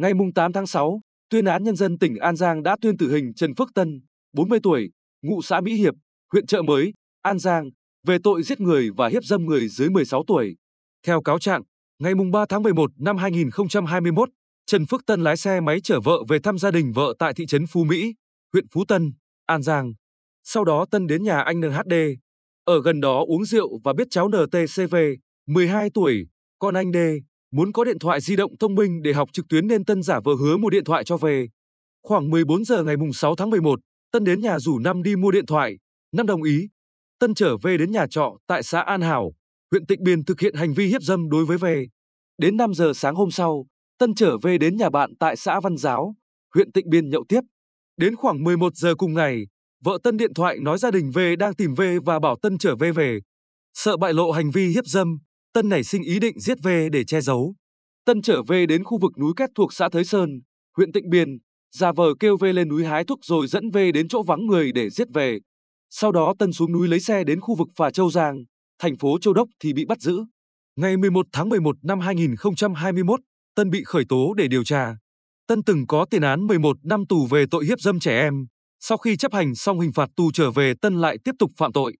Ngày 8 tháng 6, tuyên án nhân dân tỉnh An Giang đã tuyên tử hình Trần Phước Tân, 40 tuổi, ngụ xã Mỹ Hiệp, huyện Trợ Mới, An Giang, về tội giết người và hiếp dâm người dưới 16 tuổi. Theo cáo trạng, ngày 3 tháng 11 năm 2021, Trần Phước Tân lái xe máy chở vợ về thăm gia đình vợ tại thị trấn Phú Mỹ, huyện Phú Tân, An Giang. Sau đó Tân đến nhà anh NHD, ở gần đó uống rượu và biết cháu NTCV, 12 tuổi, con anh D, Muốn có điện thoại di động thông minh để học trực tuyến nên Tân giả vờ hứa mua điện thoại cho về. Khoảng 14 giờ ngày 6 tháng 11, Tân đến nhà rủ Năm đi mua điện thoại. Năm đồng ý. Tân trở về đến nhà trọ tại xã An Hảo, huyện Tịnh Biên thực hiện hành vi hiếp dâm đối với về. Đến 5 giờ sáng hôm sau, Tân trở về đến nhà bạn tại xã Văn Giáo, huyện Tịnh Biên nhậu tiếp. Đến khoảng 11 giờ cùng ngày, vợ Tân điện thoại nói gia đình về đang tìm về và bảo Tân trở về về. Sợ bại lộ hành vi hiếp dâm, Tân nảy sinh ý định giết về để che giấu. Tân trở về đến khu vực núi Két thuộc xã Thới Sơn, huyện Tịnh Biên, giả vờ kêu về lên núi hái thuốc rồi dẫn về đến chỗ vắng người để giết về. Sau đó Tân xuống núi lấy xe đến khu vực Phà Châu Giang, thành phố Châu Đốc thì bị bắt giữ. Ngày 11 tháng 11 năm 2021, Tân bị khởi tố để điều tra. Tân từng có tiền án 11 năm tù về tội hiếp dâm trẻ em. Sau khi chấp hành xong hình phạt tù trở về Tân lại tiếp tục phạm tội.